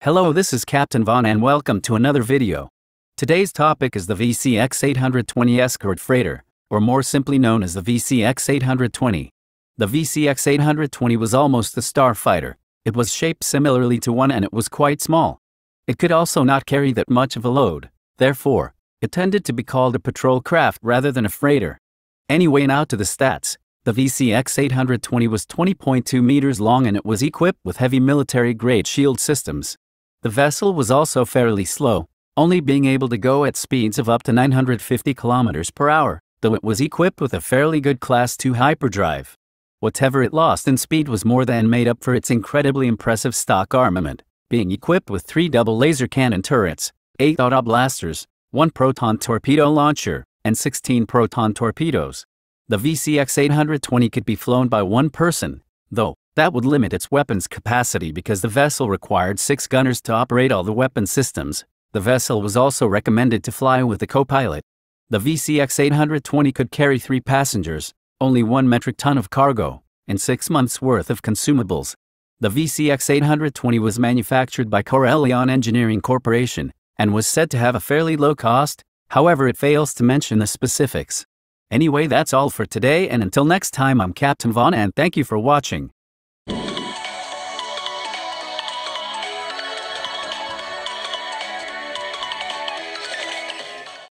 Hello, this is Captain Von and welcome to another video. Today's topic is the VCX 820 Escort Freighter, or more simply known as the VCX 820. The VCX 820 was almost the starfighter. It was shaped similarly to one and it was quite small. It could also not carry that much of a load, therefore, it tended to be called a patrol craft rather than a freighter. Anyway now to the stats. The VCX-820 was 20.2 meters long and it was equipped with heavy military-grade shield systems. The vessel was also fairly slow, only being able to go at speeds of up to 950 kilometers per hour, though it was equipped with a fairly good Class 2 hyperdrive. Whatever it lost in speed was more than made up for its incredibly impressive stock armament, being equipped with three double laser cannon turrets, eight auto blasters, one proton torpedo launcher, and 16 proton torpedoes. The VCX-820 could be flown by one person, though that would limit its weapons capacity because the vessel required six gunners to operate all the weapon systems. The vessel was also recommended to fly with a co-pilot. The VCX-820 could carry three passengers, only one metric ton of cargo, and six months' worth of consumables. The VCX-820 was manufactured by Corellion Engineering Corporation and was said to have a fairly low cost, however it fails to mention the specifics. Anyway, that's all for today, and until next time, I'm Captain Vaughn, and thank you for watching.